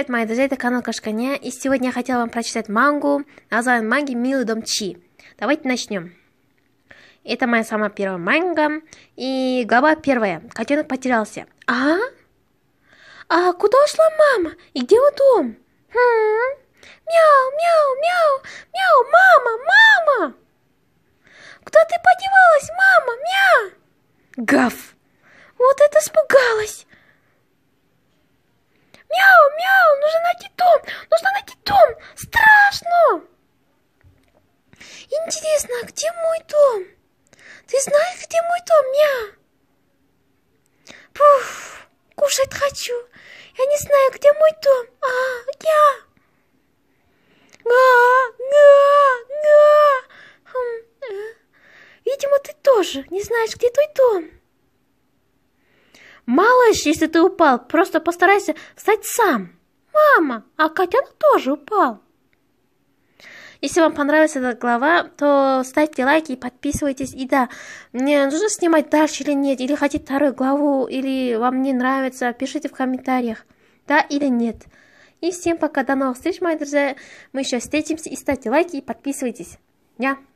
Привет, мои друзья, это канал Кашканя, и сегодня я хотела вам прочитать мангу, название манги «Милый дом Чи». Давайте начнем. Это моя самая первая манга, и глава первая. Котенок потерялся. А? А куда ушла мама? И где у дом? Хм? Мяу, мяу, мяу, мяу, мама, мама! Куда ты подевалась, мама, мя? Гав! Вот это испугалась! Интересно, а где мой дом? Ты знаешь, где мой дом, мя? Пуф, кушать хочу. Я не знаю, где мой дом. А, я. Га, га, га. Хм, э. Видимо, ты тоже не знаешь, где твой дом. Малыш, если ты упал, просто постарайся встать сам. Мама, а котенок тоже упал. Если вам понравилась эта глава, то ставьте лайки и подписывайтесь. И да, мне нужно снимать дальше или нет, или хотите вторую главу, или вам не нравится, пишите в комментариях, да или нет. И всем пока, до новых встреч, мои друзья. Мы еще встретимся и ставьте лайки и подписывайтесь. Ня!